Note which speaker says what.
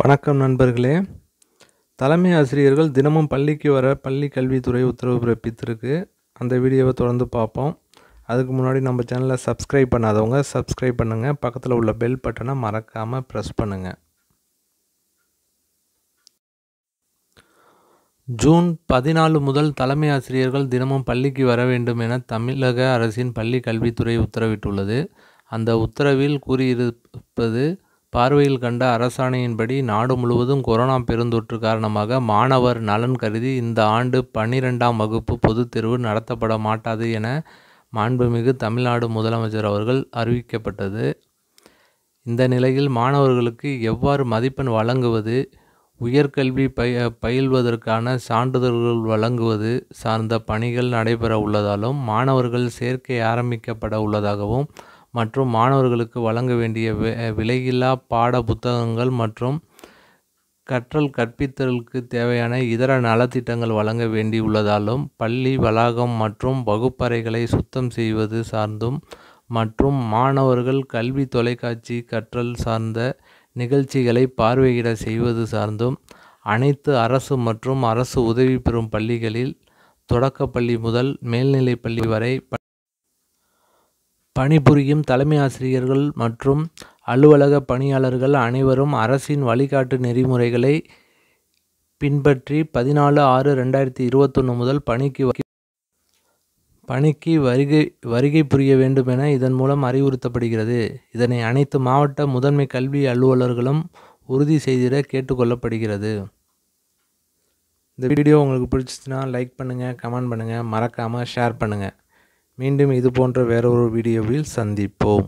Speaker 1: வணக்கம் நண்பர்களே தலைமை ஆசிரியர்கள் தினமும் பள்ளிக்கு வர பள்ளி கல்வித்துறை உத்தரவு பிறப்பித்திருக்கு அந்த வீடியோவை தொடர்ந்து பார்ப்போம் அதுக்கு முன்னாடி நம்ம சேனலை சப்ஸ்கிரைப் பண்ணாதவங்க சப்ஸ்கிரைப் பண்ணுங்கள் பக்கத்தில் உள்ள பெல் பட்டனை மறக்காமல் ப்ரெஸ் பண்ணுங்கள் ஜூன் பதினாலு முதல் தலைமை ஆசிரியர்கள் தினமும் பள்ளிக்கு வர வேண்டும் என தமிழக அரசின் பள்ளி கல்வித்துறை உத்தரவிட்டுள்ளது அந்த உத்தரவில் கூறியிருப்பது பார்வையில் கண்ட அரசாணையின்படி நாடு முழுவதும் கொரோனா பெருந்தொற்று காரணமாக மாணவர் நலன் கருதி இந்த ஆண்டு பன்னிரெண்டாம் வகுப்பு பொதுத் தேர்வு நடத்தப்பட மாட்டாது என மாண்புமிகு தமிழ்நாடு முதலமைச்சர் அவர்கள் அறிவிக்கப்பட்டது இந்த நிலையில் மாணவர்களுக்கு எவ்வாறு மதிப்பெண் வழங்குவது உயர்கல்வி பய பயில்வதற்கான சான்றிதழ்கள் வழங்குவது சார்ந்த பணிகள் நடைபெற உள்ளதாலும் மாணவர்கள் சேர்க்கை ஆரம்பிக்கப்பட உள்ளதாகவும் மற்றும் மாணவர்களுக்கு வழங்க வேண்டிய விலையில்லா பாட புத்தகங்கள் மற்றும் கற்றல் கற்பித்தலுக்கு தேவையான இதர நலத்திட்டங்கள் வழங்க வேண்டி உள்ளதாலும் பள்ளி வளாகம் மற்றும் வகுப்பறைகளை சுத்தம் செய்வது சார்ந்தும் மற்றும் மாணவர்கள் கல்வி தொலைக்காட்சி கற்றல் சார்ந்த நிகழ்ச்சிகளை பார்வையிட செய்வது சார்ந்தும் அனைத்து அரசு மற்றும் அரசு உதவி பெறும் பள்ளிகளில் தொடக்கப்பள்ளி முதல் மேல்நிலைப்பள்ளி வரை பணிபுரியும் தலைமை ஆசிரியர்கள் மற்றும் அலுவலக பணியாளர்கள் அனைவரும் அரசின் வழிகாட்டு நெறிமுறைகளை பின்பற்றி பதினாலு ஆறு ரெண்டாயிரத்தி இருபத்தொன்று முதல் பணிக்கு பணிக்கு வருகை வருகை புரிய வேண்டும் என இதன் மூலம் அறிவுறுத்தப்படுகிறது இதனை அனைத்து மாவட்ட முதன்மை கல்வி அலுவலர்களும் உறுதி செய்திட கேட்டுக்கொள்ளப்படுகிறது இந்த வீடியோ உங்களுக்கு பிடிச்சிச்சுன்னா லைக் பண்ணுங்கள் கமெண்ட் பண்ணுங்கள் மறக்காமல் ஷேர் பண்ணுங்கள் மீண்டும் இது போன்ற வேறொரு வீடியோவில் சந்திப்போம்